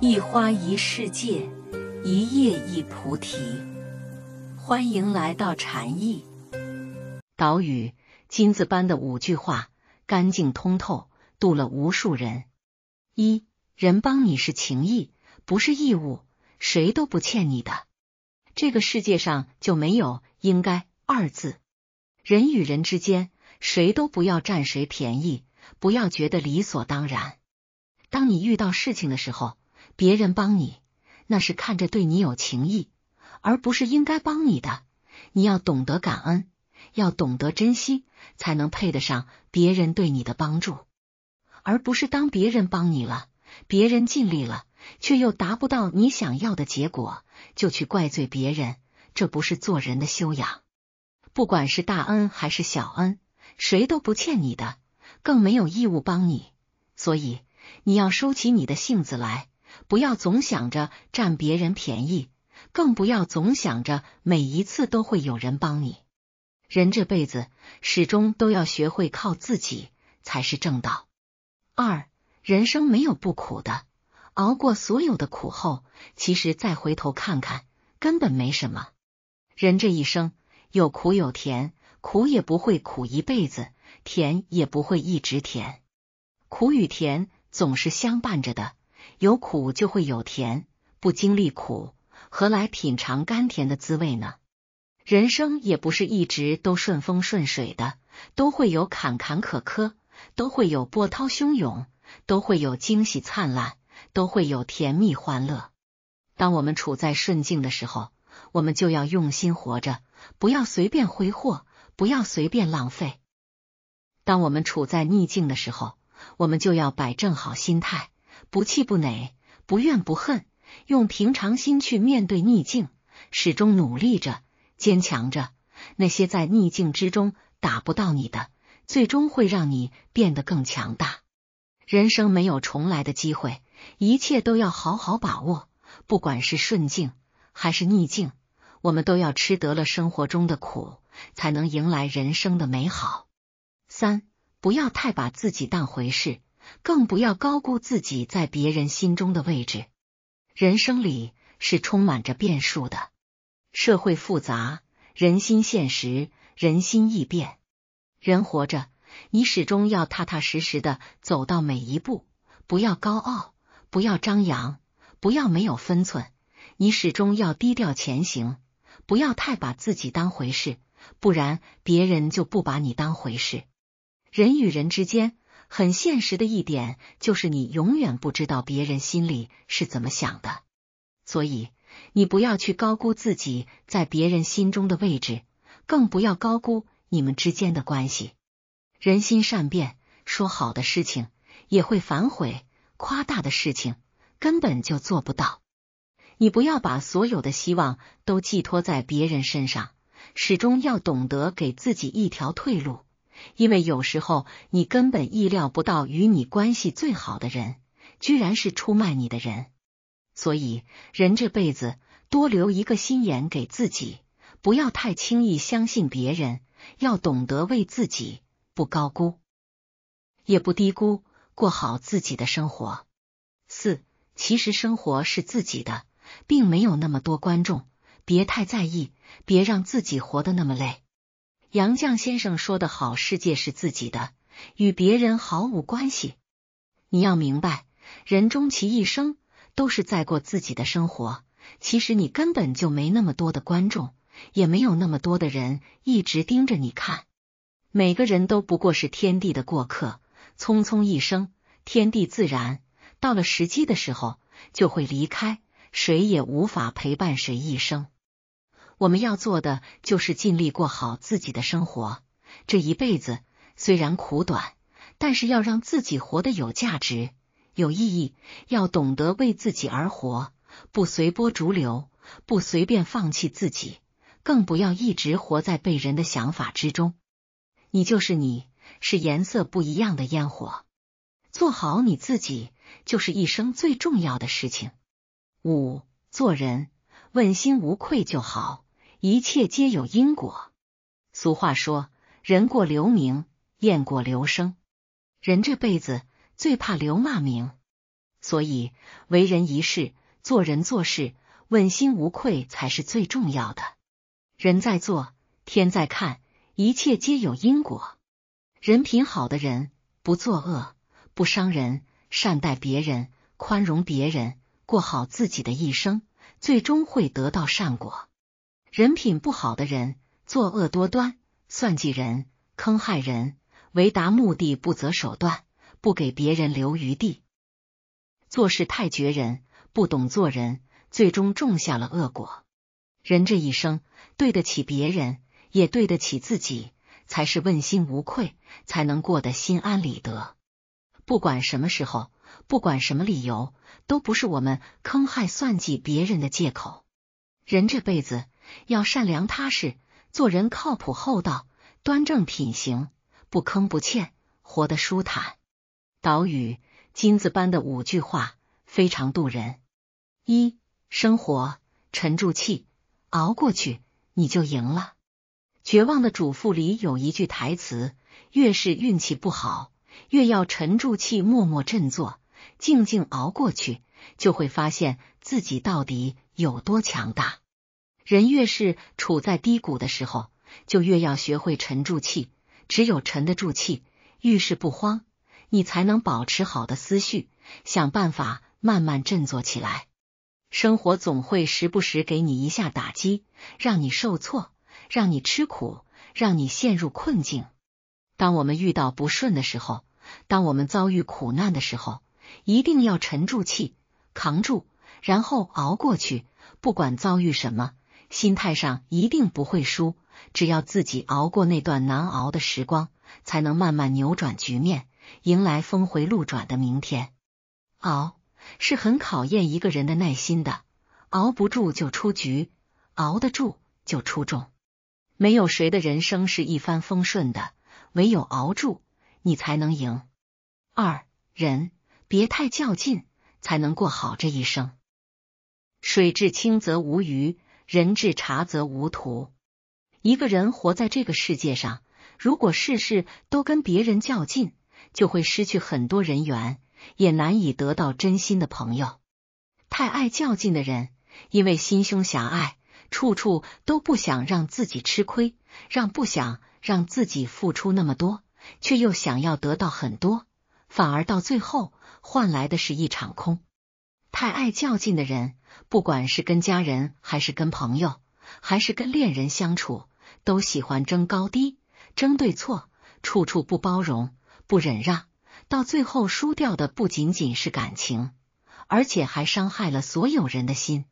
一花一世界，一叶一菩提。欢迎来到禅意岛屿。金子般的五句话，干净通透，渡了无数人。一人帮你是情谊，不是义务，谁都不欠你的。这个世界上就没有“应该”二字。人与人之间，谁都不要占谁便宜，不要觉得理所当然。当你遇到事情的时候，别人帮你，那是看着对你有情谊，而不是应该帮你的。你要懂得感恩，要懂得珍惜，才能配得上别人对你的帮助。而不是当别人帮你了，别人尽力了，却又达不到你想要的结果，就去怪罪别人，这不是做人的修养。不管是大恩还是小恩，谁都不欠你的，更没有义务帮你。所以你要收起你的性子来。不要总想着占别人便宜，更不要总想着每一次都会有人帮你。人这辈子始终都要学会靠自己才是正道。二，人生没有不苦的，熬过所有的苦后，其实再回头看看，根本没什么。人这一生有苦有甜，苦也不会苦一辈子，甜也不会一直甜，苦与甜总是相伴着的。有苦就会有甜，不经历苦，何来品尝甘甜的滋味呢？人生也不是一直都顺风顺水的，都会有坎坎坷坷，都会有波涛汹涌，都会有惊喜灿烂，都会有甜蜜欢乐。当我们处在顺境的时候，我们就要用心活着，不要随便挥霍，不要随便浪费；当我们处在逆境的时候，我们就要摆正好心态。不气不馁，不怨不恨，用平常心去面对逆境，始终努力着，坚强着。那些在逆境之中打不到你的，最终会让你变得更强大。人生没有重来的机会，一切都要好好把握。不管是顺境还是逆境，我们都要吃得了生活中的苦，才能迎来人生的美好。三，不要太把自己当回事。更不要高估自己在别人心中的位置。人生里是充满着变数的，社会复杂，人心现实，人心易变。人活着，你始终要踏踏实实的走到每一步，不要高傲，不要张扬，不要没有分寸。你始终要低调前行，不要太把自己当回事，不然别人就不把你当回事。人与人之间。很现实的一点就是，你永远不知道别人心里是怎么想的，所以你不要去高估自己在别人心中的位置，更不要高估你们之间的关系。人心善变，说好的事情也会反悔，夸大的事情根本就做不到。你不要把所有的希望都寄托在别人身上，始终要懂得给自己一条退路。因为有时候你根本意料不到，与你关系最好的人居然是出卖你的人。所以，人这辈子多留一个心眼给自己，不要太轻易相信别人，要懂得为自己，不高估也不低估，过好自己的生活。四，其实生活是自己的，并没有那么多观众，别太在意，别让自己活得那么累。杨绛先生说的好：“世界是自己的，与别人毫无关系。你要明白，人终其一生都是在过自己的生活。其实你根本就没那么多的观众，也没有那么多的人一直盯着你看。每个人都不过是天地的过客，匆匆一生，天地自然。到了时机的时候，就会离开，谁也无法陪伴谁一生。”我们要做的就是尽力过好自己的生活。这一辈子虽然苦短，但是要让自己活得有价值、有意义。要懂得为自己而活，不随波逐流，不随便放弃自己，更不要一直活在被人的想法之中。你就是你，是颜色不一样的烟火。做好你自己，就是一生最重要的事情。五做人，问心无愧就好。一切皆有因果。俗话说：“人过留名，雁过留声。”人这辈子最怕留骂名，所以为人一世，做人做事，问心无愧才是最重要的。人在做，天在看，一切皆有因果。人品好的人，不作恶，不伤人，善待别人，宽容别人，过好自己的一生，最终会得到善果。人品不好的人，作恶多端，算计人，坑害人，为达目的不择手段，不给别人留余地，做事太绝人，不懂做人，最终种下了恶果。人这一生，对得起别人，也对得起自己，才是问心无愧，才能过得心安理得。不管什么时候，不管什么理由，都不是我们坑害算计别人的借口。人这辈子。要善良踏实，做人靠谱厚道，端正品行，不坑不欠，活得舒坦。岛屿金子般的五句话，非常渡人。一生活，沉住气，熬过去，你就赢了。绝望的主妇里有一句台词：越是运气不好，越要沉住气，默默振作，静静熬过去，就会发现自己到底有多强大。人越是处在低谷的时候，就越要学会沉住气。只有沉得住气，遇事不慌，你才能保持好的思绪，想办法慢慢振作起来。生活总会时不时给你一下打击，让你受挫，让你吃苦，让你陷入困境。当我们遇到不顺的时候，当我们遭遇苦难的时候，一定要沉住气，扛住，然后熬过去。不管遭遇什么。心态上一定不会输，只要自己熬过那段难熬的时光，才能慢慢扭转局面，迎来峰回路转的明天。熬是很考验一个人的耐心的，熬不住就出局，熬得住就出众。没有谁的人生是一帆风顺的，唯有熬住，你才能赢。二人别太较劲，才能过好这一生。水至清则无鱼。人至察则无徒。一个人活在这个世界上，如果事事都跟别人较劲，就会失去很多人缘，也难以得到真心的朋友。太爱较劲的人，因为心胸狭隘，处处都不想让自己吃亏，让不想让自己付出那么多，却又想要得到很多，反而到最后换来的是一场空。太爱较劲的人，不管是跟家人，还是跟朋友，还是跟恋人相处，都喜欢争高低、争对错，处处不包容、不忍让，到最后输掉的不仅仅是感情，而且还伤害了所有人的心。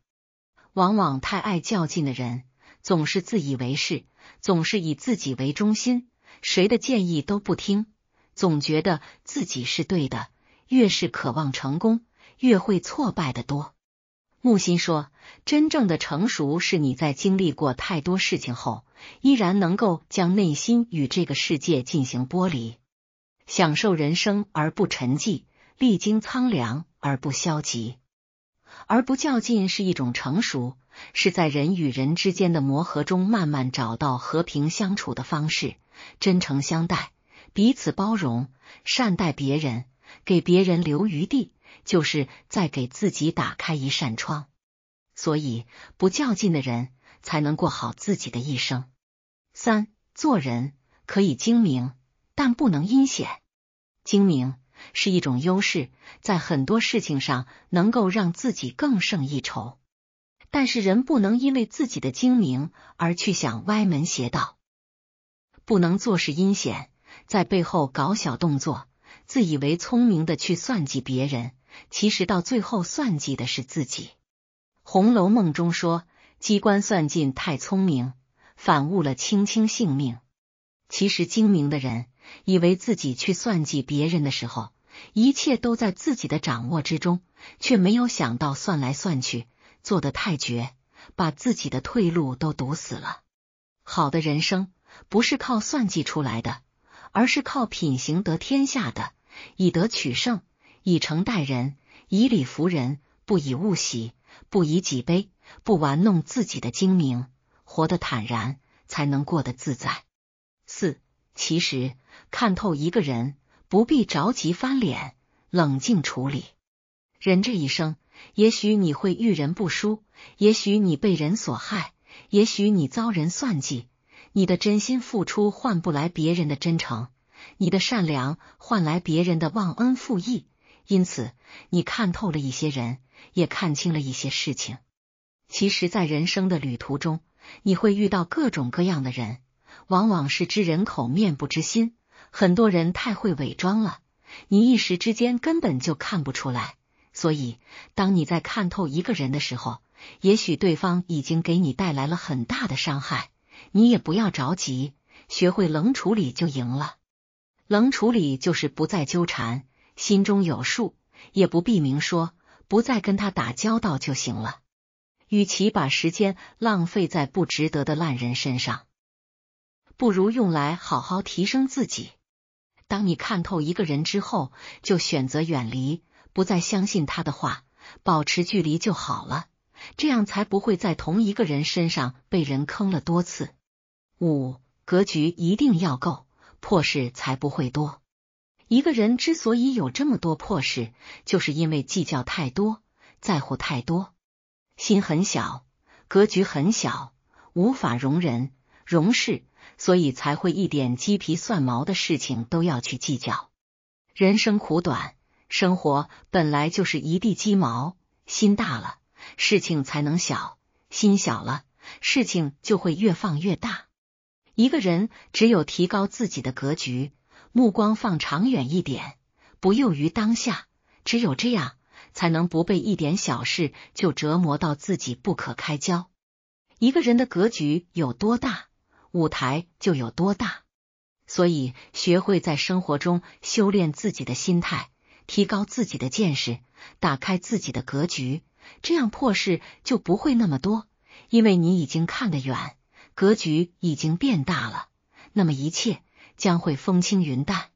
往往太爱较劲的人，总是自以为是，总是以自己为中心，谁的建议都不听，总觉得自己是对的，越是渴望成功。越会挫败的多。木心说：“真正的成熟，是你在经历过太多事情后，依然能够将内心与这个世界进行剥离，享受人生而不沉寂，历经苍凉而不消极，而不较劲是一种成熟，是在人与人之间的磨合中，慢慢找到和平相处的方式，真诚相待，彼此包容，善待别人，给别人留余地。”就是在给自己打开一扇窗，所以不较劲的人才能过好自己的一生。三做人可以精明，但不能阴险。精明是一种优势，在很多事情上能够让自己更胜一筹。但是人不能因为自己的精明而去想歪门邪道，不能做事阴险，在背后搞小动作。自以为聪明的去算计别人，其实到最后算计的是自己。《红楼梦》中说：“机关算尽太聪明，反误了卿卿性命。”其实精明的人以为自己去算计别人的时候，一切都在自己的掌握之中，却没有想到算来算去做的太绝，把自己的退路都堵死了。好的人生不是靠算计出来的，而是靠品行得天下的。以德取胜，以诚待人，以理服人，不以物喜，不以己悲，不玩弄自己的精明，活得坦然，才能过得自在。四，其实看透一个人，不必着急翻脸，冷静处理。人这一生，也许你会遇人不淑，也许你被人所害，也许你遭人算计，你的真心付出换不来别人的真诚。你的善良换来别人的忘恩负义，因此你看透了一些人，也看清了一些事情。其实，在人生的旅途中，你会遇到各种各样的人，往往是知人口面不知心。很多人太会伪装了，你一时之间根本就看不出来。所以，当你在看透一个人的时候，也许对方已经给你带来了很大的伤害，你也不要着急，学会冷处理就赢了。冷处理就是不再纠缠，心中有数，也不必明说，不再跟他打交道就行了。与其把时间浪费在不值得的烂人身上，不如用来好好提升自己。当你看透一个人之后，就选择远离，不再相信他的话，保持距离就好了。这样才不会在同一个人身上被人坑了多次。五格局一定要够。破事才不会多。一个人之所以有这么多破事，就是因为计较太多，在乎太多，心很小，格局很小，无法容人容事，所以才会一点鸡皮蒜毛的事情都要去计较。人生苦短，生活本来就是一地鸡毛。心大了，事情才能小；心小了，事情就会越放越大。一个人只有提高自己的格局，目光放长远一点，不囿于当下，只有这样，才能不被一点小事就折磨到自己不可开交。一个人的格局有多大，舞台就有多大。所以，学会在生活中修炼自己的心态，提高自己的见识，打开自己的格局，这样破事就不会那么多，因为你已经看得远。格局已经变大了，那么一切将会风轻云淡。